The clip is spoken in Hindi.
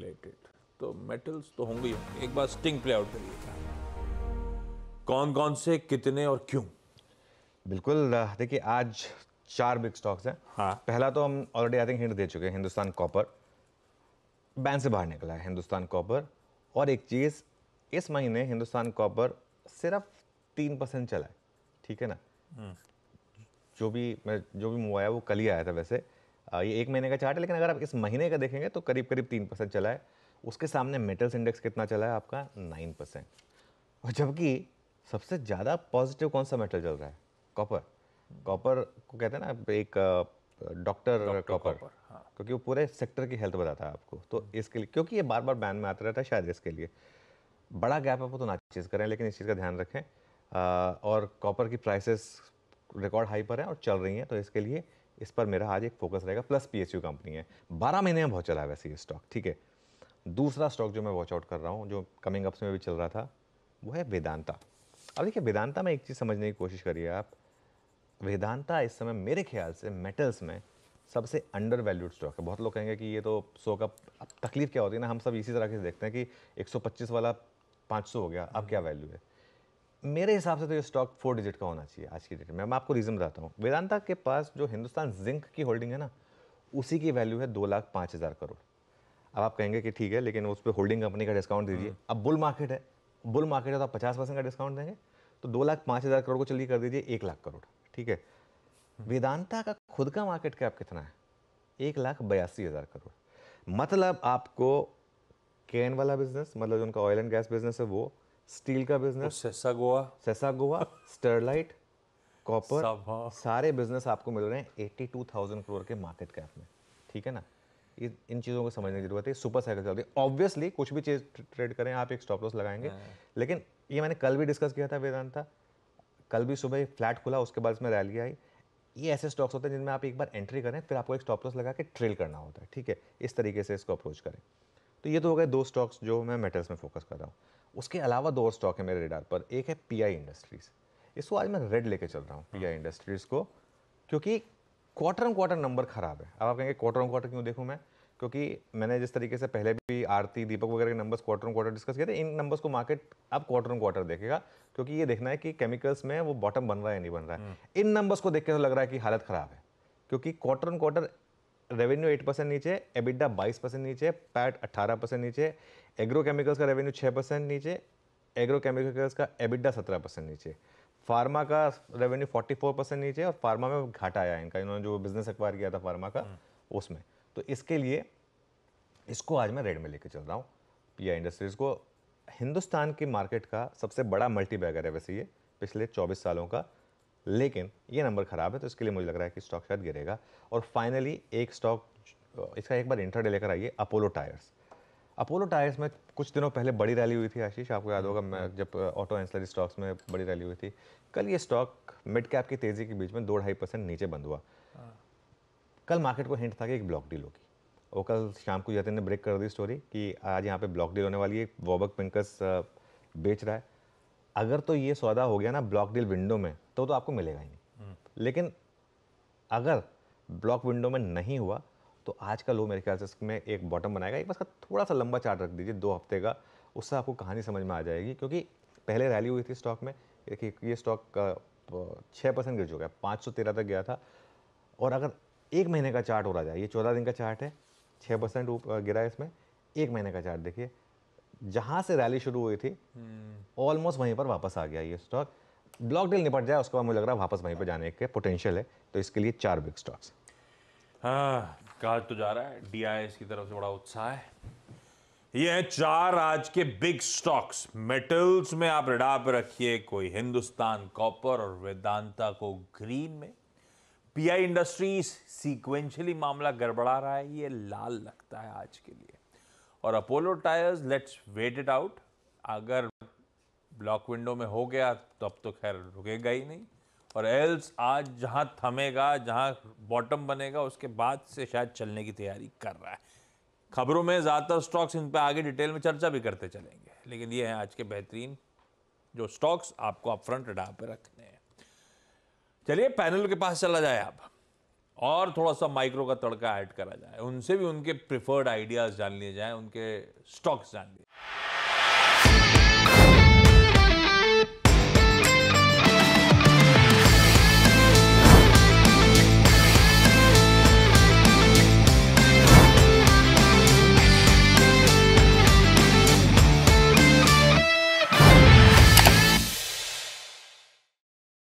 रिलेटेड तो मेटल्स तो होंगे ही एक बार स्टिंग प्ले आउट करिए कौन कौन से कितने और क्यों बिल्कुल देखिए आज चार बिग स्टॉक्स हैं हाँ पहला तो हम ऑलरेडी आई थिंक हिंट दे चुके हैं हिंदुस्तान कॉपर बैन से बाहर निकला है हिंदुस्तान कॉपर और एक चीज़ इस महीने हिंदुस्तान कॉपर सिर्फ तीन परसेंट चला है ठीक है ना हम्म। जो भी मैं जो भी मुआया वो कल ही आया था वैसे ये एक महीने का चार्ट है लेकिन अगर आप इस महीने का देखेंगे तो करीब करीब तीन परसेंट चला है उसके सामने मेटल्स इंडेक्स कितना चला है आपका नाइन परसेंट और जबकि सबसे ज़्यादा पॉजिटिव कौन सा मेटल चल रहा है कॉपर कॉपर को कहते हैं ना एक डॉक्टर कॉपर हाँ। क्योंकि वो पूरे सेक्टर की हेल्थ बताता है आपको तो हम्म। इसके लिए क्योंकि ये बार बार बैन में आता रहता है शायद इसके लिए बड़ा गैप है वो तो ना चीज़ करें लेकिन इस चीज़ का ध्यान रखें और कॉपर की प्राइसेस रिकॉर्ड हाई पर है और चल रही हैं तो इसके लिए इस पर मेरा आज एक फोकस रहेगा प्लस पी कंपनी है बारह महीने में बहुत चला है वैसे ये स्टॉक ठीक है दूसरा स्टॉक जो मैं वॉच आउट कर रहा हूँ जो कमिंग अप्स में भी चल रहा था वो है वेदांता अब देखिए वेदांता में एक चीज़ समझने की कोशिश करिए आप वेदांता इस समय मेरे ख्याल से मेटल्स में सबसे अंडर वैल्यूड स्टॉक है बहुत लोग कहेंगे कि ये तो सो का अब तकलीफ क्या होती है ना हम सब इसी तरह से देखते हैं कि 125 वाला 500 हो गया अब क्या वैल्यू है मेरे हिसाब से तो ये स्टॉक फोर डिजिट का होना चाहिए आज की डेट में मैं आपको रीज़न बताता हूँ वेदांता के पास जो हिंदुस्तान जिंक की होल्डिंग है ना उसी की वैल्यू है दो लाख पाँच हज़ार करोड़ अब आप कहेंगे कि ठीक है लेकिन उस पर होल्डिंग कंपनी का डिस्काउंट दीजिए हम्म। अब बुल मार्केट है बुल मार्केट है तो आप पचास परसेंट का डिस्काउंट देंगे तो दो लाख पाँच हज़ार करोड़ को चलिए कर दीजिए एक लाख करोड़ ठीक है हम्म। वेदांता का खुद का मार्केट कैप कितना है एक लाख बयासी हज़ार करोड़ मतलब आपको कैन वाला बिजनेस मतलब जो उनका ऑयल एंड गैस बिजनेस है वो स्टील का बिजनेस सेसा गोवा सेसा गोवा स्टरलाइट कॉपर हाँ। सारे बिजनेस आपको मिल रहे हैं एट्टी टू थाउजेंड करोड़ के मार्केट कैप में ठीक है ना ये इन चीज़ों को समझने की जरूरत है सुपर साइकिल चल रही है ऑब्वियसली कुछ भी चीज़ ट्रेड करें आप एक स्टॉप लॉस लगाएंगे हाँ। लेकिन ये मैंने कल भी डिस्कस किया था वेदांता कल भी सुबह फ्लैट खुला उसके बाद इसमें रैली आई ये ऐसे स्टॉक्स होते हैं जिनमें आप एक बार एंट्री करें फिर आपको एक स्टॉप लॉस लगा के ट्रेल करना होता है ठीक है इस तरीके से इसको अप्रोच करें तो ये तो हो गए दो स्टॉक्स जो मैं मेटल्स में फोकस कर रहा हूँ उसके अलावा दो और स्टॉक है मेरे रेडार पर एक है पीआई इंडस्ट्रीज़ इसको आज मैं रेड लेके चल रहा हूँ पीआई इंडस्ट्रीज़ हाँ। को क्योंकि क्वार्टर ऑन क्वार्टर नंबर ख़राब है अब आप कहेंगे क्वार्टर ऑन क्वार्टर क्यों देखूँ मैं क्योंकि मैंने जिस तरीके से पहले भी आरती दीपक वगैरह के numbers quarter on quarter discuss किए थे इन नंबर्स को मार्केट अब क्वार्टर ऑन क्वार्टर देखेगा क्योंकि ये देखना है कि केमिकल्स में वो बॉटम बन रहा है या नहीं बन रहा है हाँ। इन नंबर्स को देख के तो लग रहा है कि हालत ख़राब है क्योंकि quarter on quarter revenue eight percent नीचे एबिडा बाईस परसेंट नीचे पैट अट्ठारह परसेंट नीचे एग्रोकेमिकल्स का रेवेन्यू छः परसेंट नीचे एग्रोकेमिकल्स का एबिडा सत्रह परसेंट नीचे फार्मा का रेवेन्यू फोर्टी फोर परसेंट नीचे और फार्मा में घाटा आया इनका इन्होंने जो बिजनेस एक्वायर किया था फार्मा का हम्म। उसमें तो इसके लिए इसको आज मैं रेड में लेकर चल रहा हूँ पी इंडस्ट्रीज़ को हिंदुस्तान की मार्केट का सबसे बड़ा मल्टी बैगर है वैसे ये पिछले चौबीस सालों का लेकिन ये नंबर ख़राब है तो इसके लिए मुझे लग रहा है कि स्टॉक शायद गिरेगा और फाइनली एक स्टॉक इसका एक बार इंटरडे लेकर आइए अपोलो टायर्स अपोलो टायर्स में कुछ दिनों पहले बड़ी रैली हुई थी आशीष आपको याद होगा मैं जब ऑटो एंसलरी स्टॉक्स में बड़ी रैली हुई थी कल ये स्टॉक मिड कैप की तेज़ी के बीच में दो ढाई परसेंट नीचे बंद हुआ हाँ। कल मार्केट को हिंट था कि एक ब्लॉक डील होगी वो कल शाम को जतिन ने ब्रेक कर दी स्टोरी कि आज यहाँ पे ब्लॉक डील होने वाली है वॉबक पिंकस uh, बेच रहा है अगर तो ये सौदा हो गया ना ब्लॉक डील विंडो में तो तो आपको मिलेगा ही नहीं हम्म। लेकिन अगर ब्लॉक विंडो में नहीं हुआ तो आज का लो मेरे ख्याल से इसमें एक बॉटम बनाएगा एक बस का थोड़ा सा लंबा चार्ट रख दीजिए दो हफ्ते का उससे आपको कहानी समझ में आ जाएगी क्योंकि पहले रैली हुई थी स्टॉक में देखिए ये स्टॉक छः परसेंट गिर चुका है पाँच सौ तेरह तक गया था और अगर एक महीने का चार्ट हो रहा जाए ये चौदह दिन का चार्ट है छः परसेंट गिरा है इसमें एक महीने का चार्ट देखिए जहाँ से रैली शुरू हुई थी ऑलमोस्ट वहीं पर वापस आ गया ये स्टॉक ब्लॉक डील निपट जाए उसके बाद मुझे लग रहा है वापस वहीं पर जाने के पोटेंशियल है तो इसके लिए चार बिग स्टॉक्स हाँ कहा तो जा रहा है डी की तरफ से बड़ा उत्साह है ये है चार आज के बिग स्टॉक्स मेटल्स में आप रडार पर रखिए कोई हिंदुस्तान कॉपर और वेदांता को ग्रीन में पीआई इंडस्ट्रीज सीक्वेंशियली मामला गड़बड़ा रहा है ये लाल लगता है आज के लिए और Apollo Tyres let's wait it out अगर ब्लॉक विंडो में हो गया तो अब तो खैर रुकेगा ही नहीं और एल्स आज जहां थमेगा जहां बॉटम बनेगा उसके बाद से शायद चलने की तैयारी कर रहा है खबरों में ज़्यादातर स्टॉक्स इन पर आगे डिटेल में चर्चा भी करते चलेंगे लेकिन ये हैं आज के बेहतरीन जो स्टॉक्स आपको फ्रंट रडार पर रखने हैं चलिए पैनल के पास चला जाए आप और थोड़ा सा माइक्रो का तड़का ऐड करा जाए उनसे भी उनके प्रिफर्ड आइडियाज़ जान लिए जाए उनके स्टॉक्स जान लिए